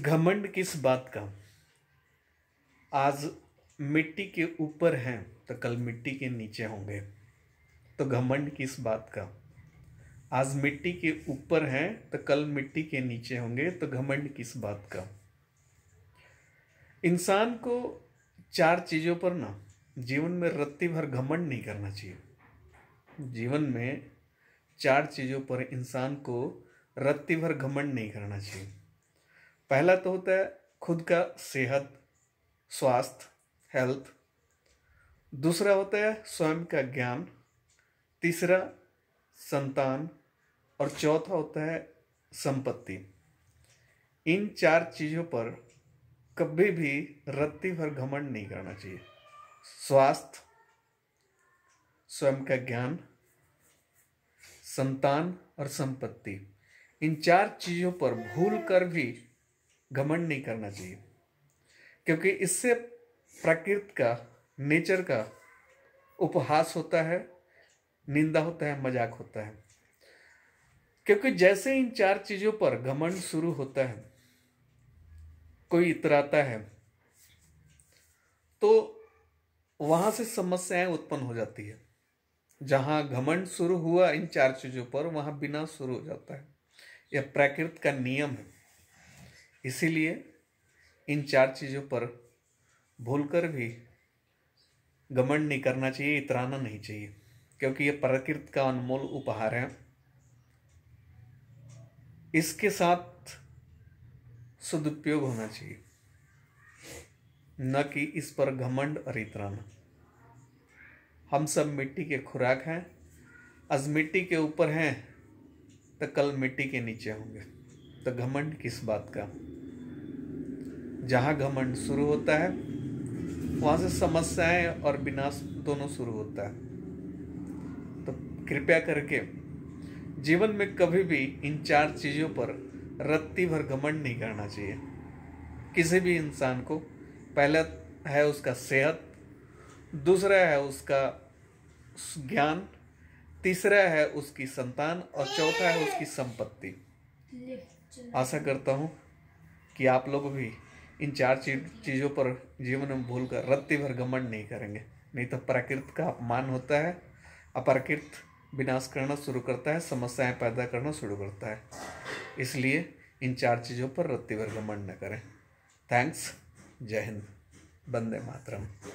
घमंड किस बात का आज मिट्टी के ऊपर हैं तो कल मिट्टी के नीचे होंगे तो घमंड किस बात का आज मिट्टी के ऊपर हैं तो कल मिट्टी के नीचे होंगे तो घमंड किस बात का इंसान को चार चीज़ों पर ना जीवन में रत्ती भर घमंड नहीं करना चाहिए जीवन में चार चीज़ों पर इंसान को रत्ती भर घमंड नहीं करना चाहिए पहला तो होता है खुद का सेहत स्वास्थ्य हेल्थ दूसरा होता है स्वयं का ज्ञान तीसरा संतान और चौथा होता है संपत्ति इन चार चीज़ों पर कभी भी रत्ती भर घमंड नहीं करना चाहिए स्वास्थ्य स्वयं का ज्ञान संतान और संपत्ति इन चार चीज़ों पर भूल कर भी घमंड नहीं करना चाहिए क्योंकि इससे प्रकृति का नेचर का उपहास होता है निंदा होता है मजाक होता है क्योंकि जैसे इन चार चीज़ों पर घमंड शुरू होता है कोई इतराता है तो वहां से समस्याएं उत्पन्न हो जाती है जहां घमंड शुरू हुआ इन चार चीज़ों पर वहां बिना शुरू हो जाता है यह प्रकृति का नियम है इसीलिए इन चार चीज़ों पर भूलकर भी घमंड नहीं करना चाहिए इतराना नहीं चाहिए क्योंकि ये प्रकृति का अनमोल उपहार है इसके साथ सदुपयोग होना चाहिए न कि इस पर घमंड और इतराना हम सब मिट्टी के खुराक हैं आज मिट्टी के ऊपर हैं तो कल मिट्टी के नीचे होंगे तो घमंड किस बात का जहां घमंड शुरू होता है वहां से समस्याएं और विनाश दोनों शुरू होता है तो कृपया करके जीवन में कभी भी इन चार चीज़ों पर रत्ती भर घमंड नहीं करना चाहिए किसी भी इंसान को पहला है उसका सेहत दूसरा है उसका ज्ञान तीसरा है उसकी संतान और चौथा है उसकी संपत्ति आशा करता हूँ कि आप लोग भी इन चार चीज़ों पर जीवन में भूल कर रत्ती भर घमंड नहीं करेंगे नहीं तो प्रकृत का अपमान होता है अप्रकृत विनाश करना शुरू करता है समस्याएं पैदा करना शुरू करता है इसलिए इन चार चीज़ों पर रत्ती भर घमंड न करें थैंक्स जय हिंद बंदे मातरम